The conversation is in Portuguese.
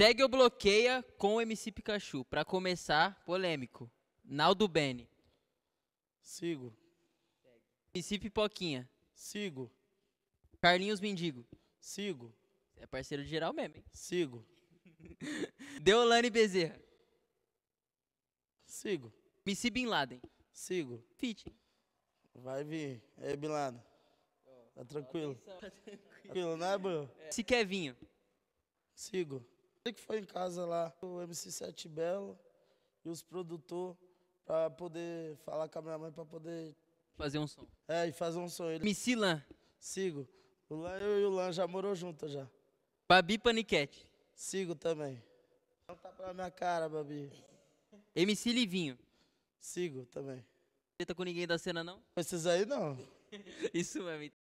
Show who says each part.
Speaker 1: Segue ou bloqueia com o MC Pikachu. Para começar, polêmico. Naldo Bene. Sigo. MC Pipoquinha. Sigo. Carlinhos Mendigo. Sigo. É parceiro de geral mesmo, hein? Sigo. Deolane Bezerra. Sigo. MC Bin Laden. Sigo. Fit. Vai vir. É Bin Laden. Tá tranquilo. Tá tranquilo, né, Bruno? É. Se vinho. Sigo. Ele que foi em casa lá, o MC7 Belo e os produtores, para poder falar com a minha mãe, para poder... Fazer um som. É, e fazer um som. Ele... MC Lan. Sigo. O Lan, eu e o Lan já morou junto já. Babi Paniquete. Sigo também. Não tá pra minha cara, Babi. MC Livinho. Sigo também. Você tá com ninguém da cena, não? Esses aí, não. Isso mesmo.